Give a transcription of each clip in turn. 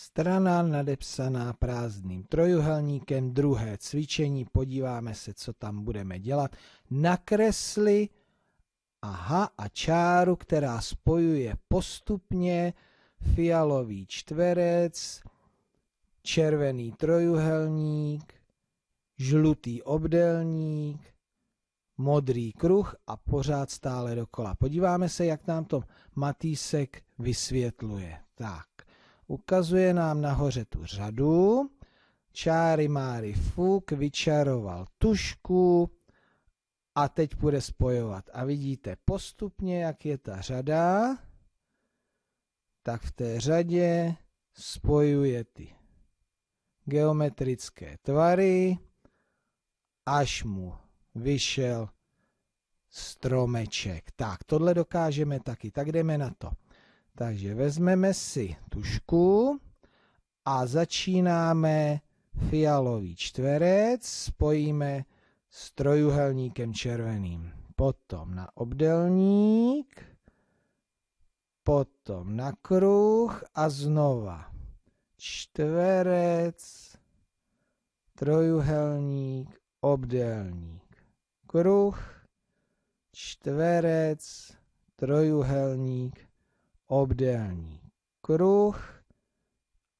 Strana nadepsaná prázdným trojuhelníkem, druhé cvičení, podíváme se, co tam budeme dělat. Nakresli aha a čáru, která spojuje postupně fialový čtverec, červený trojuhelník, žlutý obdelník, modrý kruh a pořád stále dokola. Podíváme se, jak nám to Matýsek vysvětluje. Tak. Ukazuje nám nahoře tu řadu. Čáry Máry Fuk vyčaroval tušku a teď bude spojovat. A vidíte postupně, jak je ta řada, tak v té řadě spojuje ty geometrické tvary, až mu vyšel stromeček. Tak, tohle dokážeme taky, tak jdeme na to. Takže vezmeme si tušku a začínáme fialový čtverec, spojíme s trojuhelníkem červeným. Potom na obdelník, potom na kruh a znova čtverec, trojuhelník, obdélník, kruh, čtverec, trojuhelník, obdélní kruh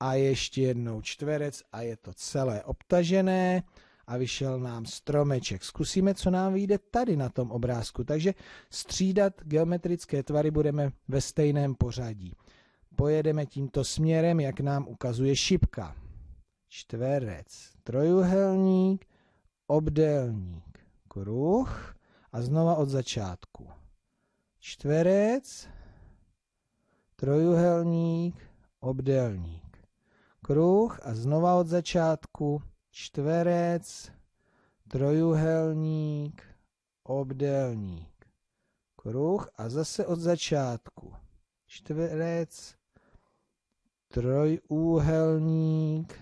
a ještě jednou čtverec a je to celé obtažené a vyšel nám stromeček. Zkusíme, co nám vyjde tady na tom obrázku. Takže střídat geometrické tvary budeme ve stejném pořadí. Pojedeme tímto směrem, jak nám ukazuje šipka. Čtverec, trojuhelník, obdélník, kruh a znova od začátku. Čtverec, trojuhelník, obdélník, kruh a znova od začátku čtverec, trojuhelník, obdélník, kruh a zase od začátku čtverec, trojúhelník,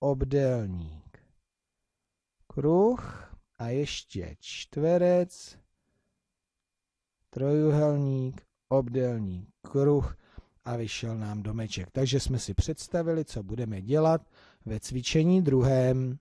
obdélník, kruh a ještě čtverec, trojuhelník, obdélný kruh a vyšel nám domeček. Takže jsme si představili, co budeme dělat ve cvičení druhém.